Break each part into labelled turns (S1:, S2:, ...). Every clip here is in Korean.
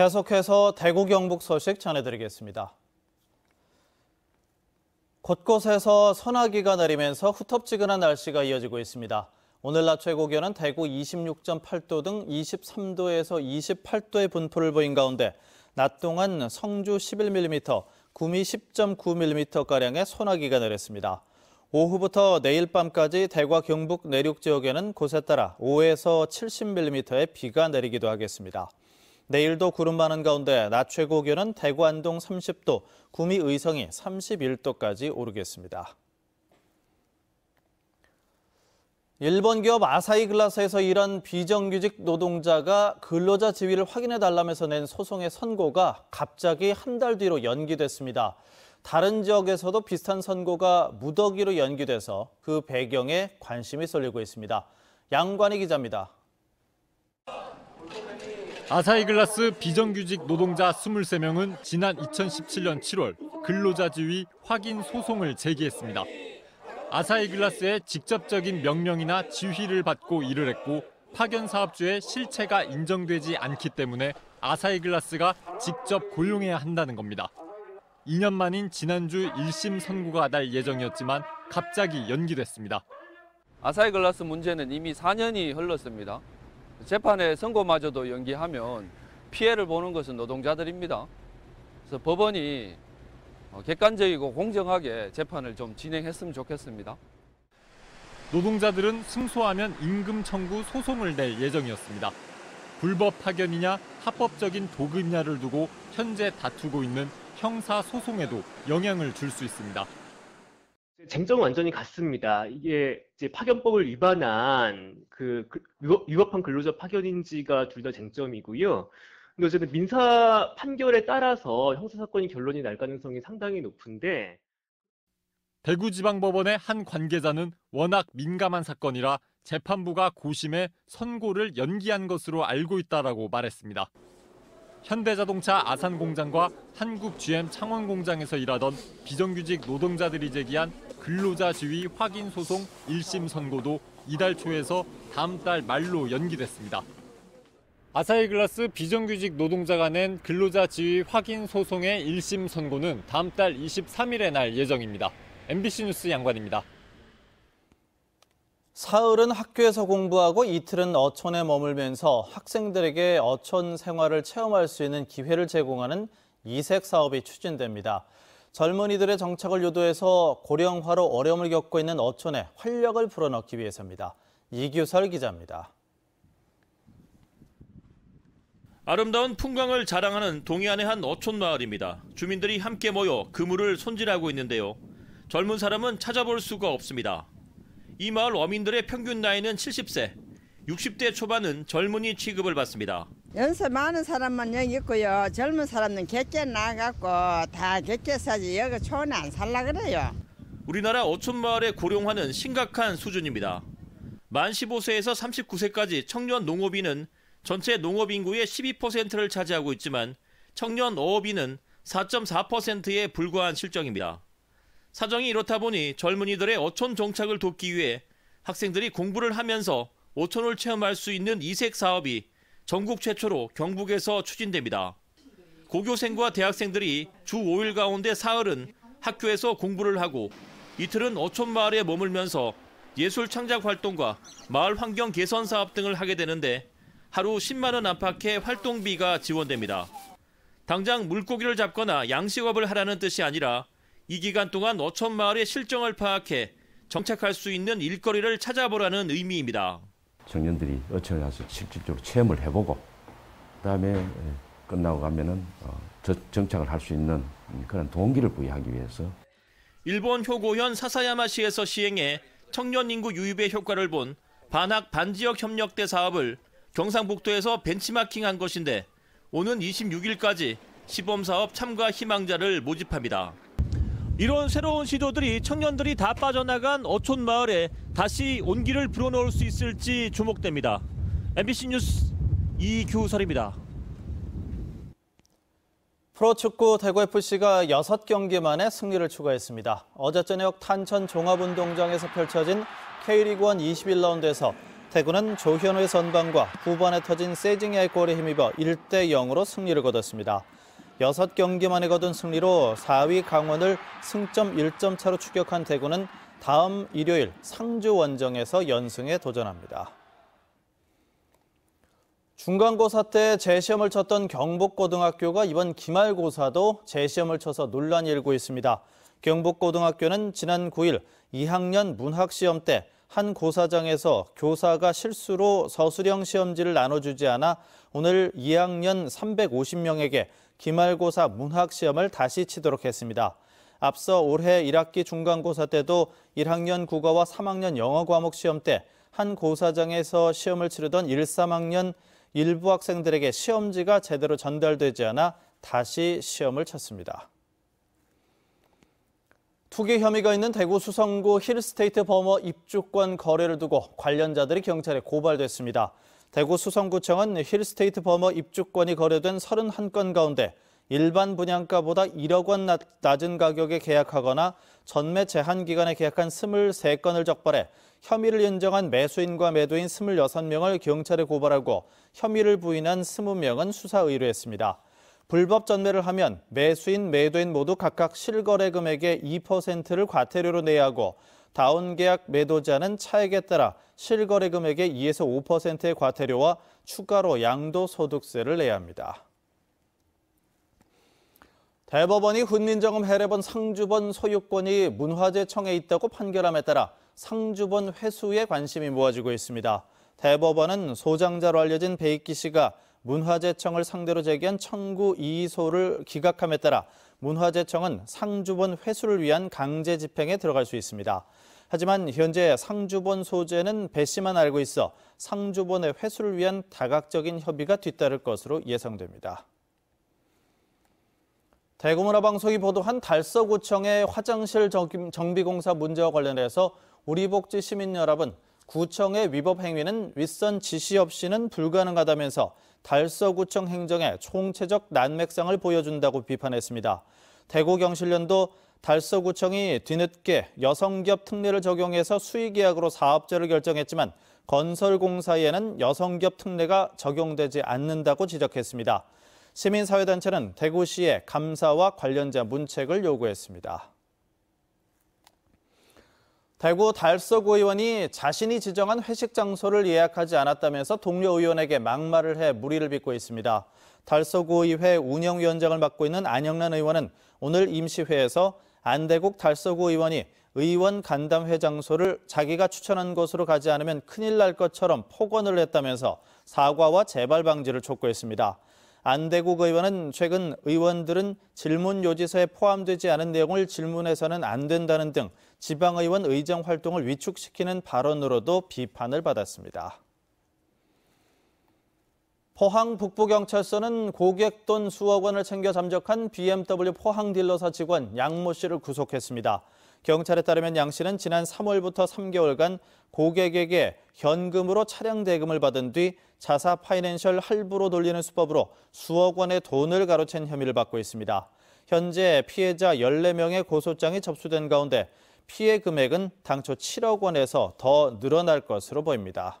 S1: 계속해서 대구 경북 소식 전해드리겠습니다. 곳곳에서 소나기가 내리면서 후텁지근한 날씨가 이어지고 있습니다. 오늘 낮 최고 기온은 대구 26.8도 등 23도에서 28도의 분포를 보인 가운데 낮 동안 성주 11mm, 구미 10.9mm가량의 소나기가 내렸습니다. 오후부터 내일 밤까지 대구 경북 내륙 지역에는 곳에 따라 5에서 70mm의 비가 내리기도 하겠습니다. 내일도 구름 많은 가운데 낮 최고 기온은 대구 안동 30도, 구미 의성이 31도까지 오르겠습니다. 일본 기업 아사히 글라스에서 일한 비정규직 노동자가 근로자 지위를 확인해 달라면서 낸 소송의 선고가 갑자기 한 달 뒤로 연기됐습니다. 다른 지역에서도 비슷한 선고가 무더기로 연기돼서 그 배경에 관심이 쏠리고 있습니다. 양관희 기자입니다. 아사히글라스
S2: 비정규직 노동자 23명은 지난 2017년 7월 근로자 지위 확인 소송을 제기했습니다. 아사히글라스의 직접적인 명령이나 지휘를 받고 일을 했고 파견 사업주의 실체가 인정되지 않기 때문에 아사히글라스가 직접 고용해야 한다는 겁니다. 2년 만인 지난주 1심 선고가 날 예정이었지만 갑자기 연기됐습니다. 아사히글라스 문제는 이미 4년이 흘렀습니다. 재판의 선고마저도 연기하면 피해를 보는 것은 노동자들입니다. 그래서 법원이 어, 객관적이고 공정하게 재판을 좀 진행했으면 좋겠습니다. 노동자들은 승소하면 임금 청구 소송을 낼 예정이었습니다. 불법 파견이냐 합법적인 도급냐를 두고 현재 다투고 있는 형사 소송에도 영향을 줄 수 있습니다.
S1: 쟁점은 완전히 같습니다. 이게 이제 파견법을 위반한 그, 그 위법한 근로자 파견인지가 둘 다 쟁점이고요. 근데 어쨌든 민사 판결에 따라서 형사사건이 결론이 날 가능성이 상당히 높은데
S2: 대구지방법원의 한 관계자는 워낙 민감한 사건이라 재판부가 고심해 선고를 연기한 것으로 알고 있다라고 말했습니다. 현대자동차 아산 공장과 한국 GM 창원 공장에서 일하던 비정규직 노동자들이 제기한 근로자 지위 확인 소송 1심 선고도 이달 초에서 다음 달 말로 연기됐습니다. 아사히글라스 비정규직 노동자가 낸 근로자 지위 확인 소송의 1심 선고는 다음 달 23일에 날 예정입니다. MBC 뉴스
S1: 양관입니다. 사흘은 학교에서 공부하고 이틀은 어촌에 머물면서 학생들에게 어촌 생활을 체험할 수 있는 기회를 제공하는 이색 사업이 추진됩니다. 젊은이들의 정착을 유도해서 고령화로 어려움을 겪고 있는 어촌에 활력을 불어넣기 위해서입니다. 이규설 기자입니다.
S3: 아름다운 풍광을 자랑하는 동해안의 한 어촌 마을입니다. 주민들이 함께 모여 그물을 손질하고 있는데요. 젊은 사람은 찾아볼 수가 없습니다. 이 마을 어민들의 평균 나이는 70세. 60대 초반은 젊은이 취급을 받습니다. 연세 많은 사람만 여기 있고요. 젊은 사람은 객게 나가고 다 객게 사지 여기 초는 안 살라 그래요. 우리나라 어촌 마을의 고령화는 심각한 수준입니다. 만 15세에서 39세까지 청년 농업인은 전체 농업 인구의 12%를 차지하고 있지만 청년 어업인은 4.4%에 불과한 실정입니다. 사정이 이렇다 보니 젊은이들의 어촌 정착을 돕기 위해 학생들이 공부를 하면서 어촌을 체험할 수 있는 이색 사업이 전국 최초로 경북에서 추진됩니다. 고교생과 대학생들이 주 5일 가운데 사흘은 학교에서 공부를 하고 이틀은 어촌 마을에 머물면서 예술 창작 활동과 마을 환경 개선 사업 등을 하게 되는데 하루 10만 원 안팎의 활동비가 지원됩니다. 당장 물고기를 잡거나 양식업을 하라는 뜻이 아니라 이 기간 동안 어촌 마을의 실정을 파악해 정착할 수 있는 일거리를 찾아보라는 의미입니다.
S2: 청년들이 어촌에 가서 실질적으로 체험을 해보고 그다음에 예, 끝나고 가면은 어, 정착을 할 수 있는 그런 동기를 부여하기 위해서
S3: 일본 효고현 사사야마시에서 시행해 청년 인구 유입의 효과를 본 반학 반지역 협력대 사업을 경상북도에서 벤치마킹한 것인데 오는 26일까지 시범 사업 참가 희망자를 모집합니다. 이런 새로운 시도들이 청년들이 다 빠져나간 어촌 마을에 다시 온기를 불어넣을 수 있을지 주목됩니다.
S1: MBC 뉴스 이규설입니다. 프로축구 대구FC가 6경기 만에 승리를 추가했습니다. 어제 저녁 탄천 종합운동장에서 펼쳐진 K리그1 21라운드에서 태구는 조현우의 선방과 후반에 터진 세징야의 골에 힘입어 1대 0으로 승리를 거뒀습니다. 여섯 경기만에 거둔 승리로 4위 강원을 승점 1점 차로 추격한 대구는 다음 일요일 상주 원정에서 연승에 도전합니다. 중간고사 때 재시험을 쳤던 경북고등학교가 이번 기말고사도 재시험을 쳐서 논란이 일고 있습니다. 경북고등학교는 지난 9일 2학년 문학시험 때 한 고사장에서 교사가 실수로 서술형 시험지를 나눠주지 않아 오늘 2학년 350명에게 기말고사 문학 시험을 다시 치도록 했습니다. 앞서 올해 1학기 중간고사 때도 1학년 국어와 3학년 영어 과목 시험 때 한 고사장에서 시험을 치르던 1, 3학년 일부 학생들에게 시험지가 제대로 전달되지 않아 다시 시험을 쳤습니다. 투기 혐의가 있는 대구 수성구 힐스테이트 범어 입주권 거래를 두고 관련자들이 경찰에 고발됐습니다. 대구 수성구청은 힐스테이트 버머 입주권이 거래된 31건 가운데 일반 분양가보다 1억 원 낮은 가격에 계약하거나 전매 제한 기간에 계약한 23건을 적발해 혐의를 인정한 매수인과 매도인 26명을 경찰에 고발하고 혐의를 부인한 20명은 수사 의뢰했습니다. 불법 전매를 하면 매수인, 매도인 모두 각각 실거래 금액의 2%를 과태료로 내야 하고 다운 계약 매도자는 차액에 따라 실거래 금액의 2에서 5%의 과태료와 추가로 양도 소득세를 내야 합니다. 대법원이 훈민정음 해례본 상주본 소유권이 문화재청에 있다고 판결함에 따라 상주본 회수에 관심이 모아지고 있습니다. 대법원은 소장자로 알려진 베이키 씨가 문화재청을 상대로 제기한 청구 이의소를 기각함에 따라 문화재청은 상주본 회수를 위한 강제 집행에 들어갈 수 있습니다. 하지만 현재 상주본 소재는 배 씨만 알고 있어 상주본의 회수를 위한 다각적인 협의가 뒤따를 것으로 예상됩니다. 대구문화 방송이 보도한 달서구청의 화장실 정비공사 문제와 관련해서 우리복지시민연합은 구청의 위법 행위는 윗선 지시 없이는 불가능하다면서 달서구청 행정의 총체적 난맥상을 보여준다고 비판했습니다. 대구경실련도 달서구청이 뒤늦게 여성기업 특례를 적용해서 수의계약으로 사업자를 결정했지만 건설공사에는 여성기업 특례가 적용되지 않는다고 지적했습니다. 시민사회단체는 대구시에 감사와 관련자 문책을 요구했습니다. 대구 달서구 의원이 자신이 지정한 회식 장소를 예약하지 않았다면서 동료 의원에게 막말을 해 무리를 빚고 있습니다. 달서구의회 운영위원장을 맡고 있는 안영란 의원은 오늘 임시회에서 안대국 달서구 의원이 의원 간담회 장소를 자기가 추천한 곳으로 가지 않으면 큰일 날 것처럼 폭언을 했다면서 사과와 재발 방지를 촉구했습니다. 안대국 의원은 최근 의원들은 질문 요지서에 포함되지 않은 내용을 질문해서는 안 된다는 등 지방의원 의정 활동을 위축시키는 발언으로도 비판을 받았습니다. 포항 북부경찰서는 고객 돈 수억 원을 챙겨 잠적한 BMW 포항 딜러사 직원 양모 씨를 구속했습니다. 경찰에 따르면 양 씨는 지난 3월부터 3개월간 고객에게 현금으로 차량 대금을 받은 뒤 자사 파이낸셜 할부로 돌리는 수법으로 수억 원의 돈을 가로챈 혐의를 받고 있습니다. 현재 피해자 14명의 고소장이 접수된 가운데 피해 금액은 당초 7억 원에서 더 늘어날 것으로 보입니다.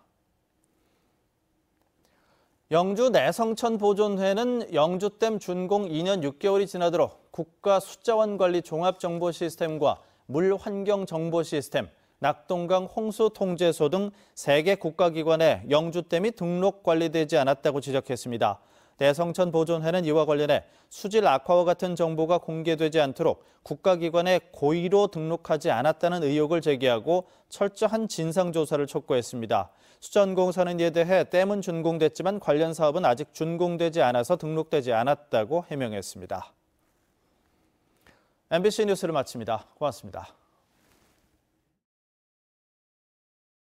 S1: 영주 내성천 보존회는 영주댐 준공 2년 6개월이 지나도록 국가 수자원 관리 종합 정보 시스템과 물 환경 정보 시스템, 낙동강 홍수 통제소 등 3개 국가기관의 영주댐이 등록 관리되지 않았다고 지적했습니다. 대성천 보존회는 이와 관련해 수질 악화와 같은 정보가 공개되지 않도록 국가기관에 고의로 등록하지 않았다는 의혹을 제기하고 철저한 진상조사를 촉구했습니다. 수전공사는 이에 대해 댐은 준공됐지만 관련 사업은 아직 준공되지 않아서 등록되지 않았다고 해명했습니다. MBC 뉴스를 마칩니다. 고맙습니다.